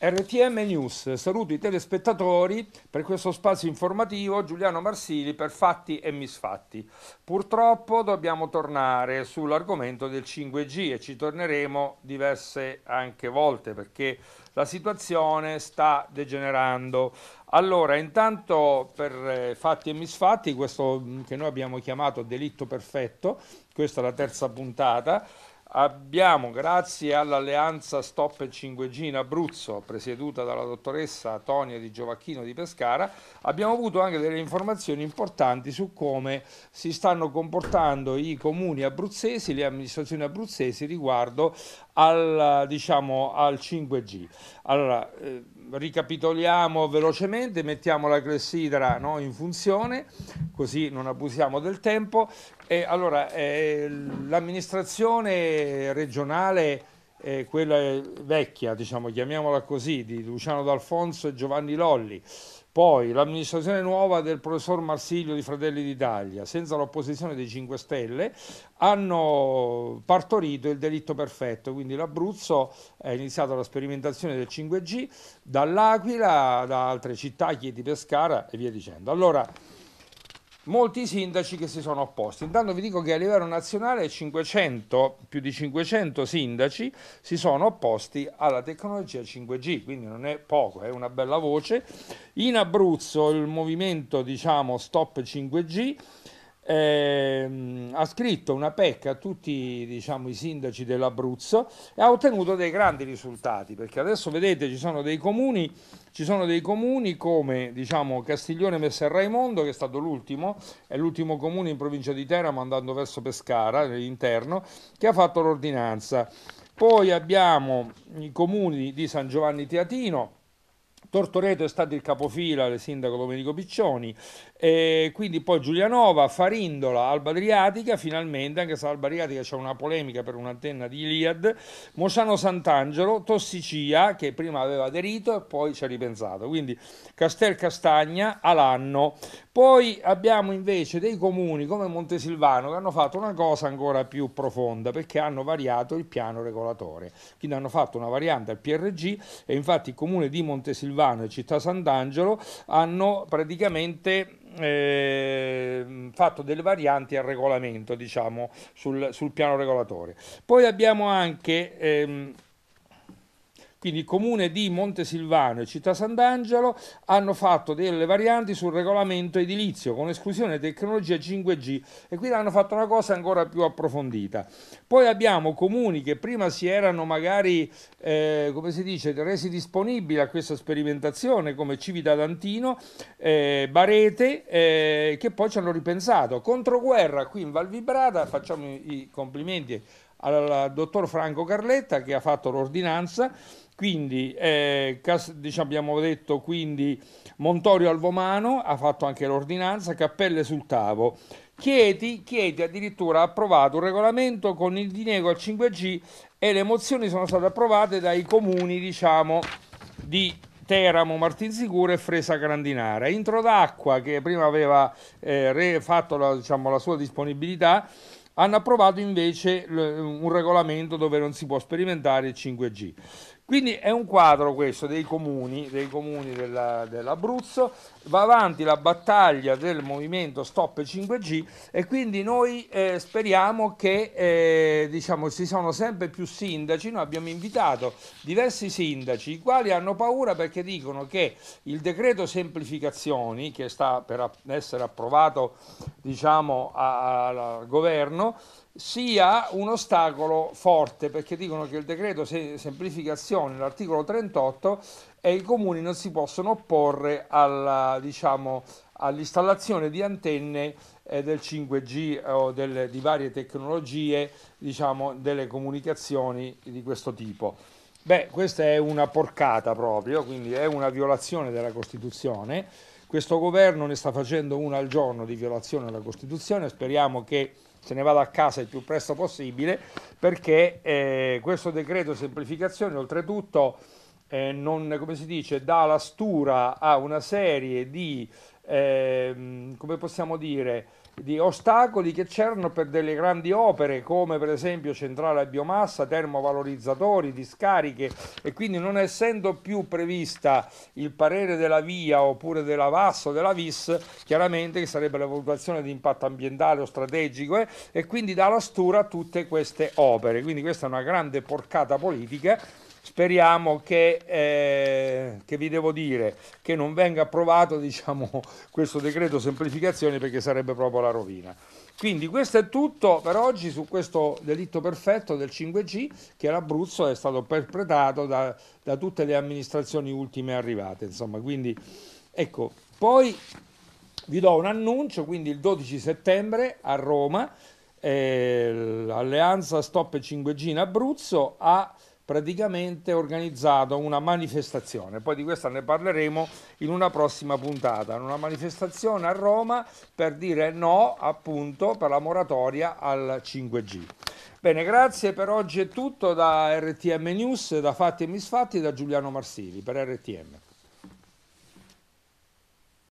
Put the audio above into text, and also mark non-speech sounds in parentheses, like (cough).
RTM News, saluto i telespettatori per questo spazio informativo Giuliano Marsili per fatti e misfatti. Purtroppo dobbiamo tornare sull'argomento del 5G e ci torneremo diverse anche volte perché la situazione sta degenerando. Allora, intanto per eh, fatti e misfatti, questo mm, che noi abbiamo chiamato delitto perfetto, questa è la terza puntata, Abbiamo, grazie all'alleanza Stop 5G in Abruzzo, presieduta dalla dottoressa Tonia Di Giovacchino di Pescara, abbiamo avuto anche delle informazioni importanti su come si stanno comportando i comuni abruzzesi, le amministrazioni abruzzesi riguardo al, diciamo, al 5G. Allora, eh, ricapitoliamo velocemente, mettiamo la clessidra no, in funzione, così non abusiamo del tempo. E allora, eh, l'amministrazione regionale eh, quella vecchia, diciamo, chiamiamola così, di Luciano D'Alfonso e Giovanni Lolli, poi l'amministrazione nuova del professor Marsiglio di Fratelli d'Italia, senza l'opposizione dei 5 Stelle, hanno partorito il delitto perfetto, quindi l'Abruzzo è iniziata la sperimentazione del 5G, dall'Aquila, da altre città, Chieti, Pescara e via dicendo. Allora, molti sindaci che si sono opposti. Intanto vi dico che a livello nazionale 500, più di 500 sindaci si sono opposti alla tecnologia 5G, quindi non è poco, è una bella voce. In Abruzzo il movimento diciamo Stop 5G eh, ha scritto una pecca a tutti diciamo, i sindaci dell'Abruzzo e ha ottenuto dei grandi risultati, perché adesso vedete ci sono dei comuni, sono dei comuni come diciamo, Castiglione Messa Raimondo, che è stato l'ultimo, è l'ultimo comune in provincia di Teramo andando verso Pescara, all'interno, che ha fatto l'ordinanza. Poi abbiamo i comuni di San Giovanni Teatino, Tortoreto è stato il capofila del sindaco Domenico Piccioni, eh, quindi poi Giulianova, Farindola, Alba Adriatica, finalmente, anche se Alba Adriatica c'è una polemica per un'antenna di Iliad, Mosciano Sant'Angelo, Tossicia, che prima aveva aderito e poi ci ha ripensato, quindi Castel Castagna, Alanno. Poi abbiamo invece dei comuni come Montesilvano che hanno fatto una cosa ancora più profonda perché hanno variato il piano regolatore, quindi hanno fatto una variante al PRG e infatti il comune di Montesilvano Montesilvano e Città Sant'Angelo hanno praticamente eh, fatto delle varianti al regolamento, diciamo, sul, sul piano regolatore. Poi abbiamo anche... Ehm, quindi comune di Montesilvano e Città Sant'Angelo hanno fatto delle varianti sul regolamento edilizio con esclusione tecnologia 5G e quindi hanno fatto una cosa ancora più approfondita. Poi abbiamo comuni che prima si erano magari, eh, come si dice, resi disponibili a questa sperimentazione come Civita d'Antino, eh, Barete, eh, che poi ci hanno ripensato. Controguerra qui in Val Vibrata, facciamo i complimenti al dottor Franco Carletta che ha fatto l'ordinanza quindi eh, diciamo, abbiamo detto quindi Montorio Alvomano ha fatto anche l'ordinanza, Cappelle sul Tavo. Chieti, Chieti addirittura ha approvato un regolamento con il diniego al 5G e le mozioni sono state approvate dai comuni diciamo, di Teramo, Martinsicuro e Fresa Grandinara. Introdacqua che prima aveva eh, fatto la, diciamo, la sua disponibilità hanno approvato invece un regolamento dove non si può sperimentare il 5G. Quindi è un quadro questo dei comuni, dei comuni della, dell'Abruzzo, va avanti la battaglia del movimento Stop 5G e quindi noi eh, speriamo che eh, diciamo, ci siano sempre più sindaci, noi abbiamo invitato diversi sindaci i quali hanno paura perché dicono che il decreto semplificazioni che sta per essere approvato diciamo, al governo sia un ostacolo forte perché dicono che il decreto semplificazione, l'articolo 38, e i comuni non si possono opporre alla, diciamo, all'installazione di antenne eh, del 5G eh, o delle, di varie tecnologie diciamo, delle comunicazioni di questo tipo. Beh, questa è una porcata proprio, quindi è una violazione della Costituzione. Questo governo ne sta facendo una al giorno di violazione della Costituzione, speriamo che se ne vada a casa il più presto possibile perché eh, questo decreto semplificazione oltretutto eh, non, come si dice, dà la stura a una serie di, eh, come possiamo dire, di ostacoli che c'erano per delle grandi opere come per esempio centrale a biomassa, termovalorizzatori, discariche e quindi non essendo più prevista il parere della VIA oppure della VAS o della VIS, chiaramente che sarebbe la valutazione di impatto ambientale o strategico eh, e quindi dà la stura a tutte queste opere. Quindi questa è una grande porcata politica speriamo che, eh, che, vi devo dire, che non venga approvato (laughs) diciamo, questo decreto semplificazione perché sarebbe proprio la rovina. Quindi questo è tutto per oggi su questo delitto perfetto del 5G che l'Abruzzo è stato perpetrato da, da, tutte le amministrazioni ultime arrivate. Insomma, quindi ecco, poi vi do un annuncio, quindi il 12 settembre a Roma eh, l'alleanza Stop 5G in Abruzzo ha praticamente organizzato una manifestazione, poi di questa ne parleremo in una prossima puntata, una manifestazione a Roma per dire no appunto per la moratoria al 5G. Bene, grazie per oggi è tutto da RTM News, da Fatti e Misfatti, da Giuliano Marsili per RTM.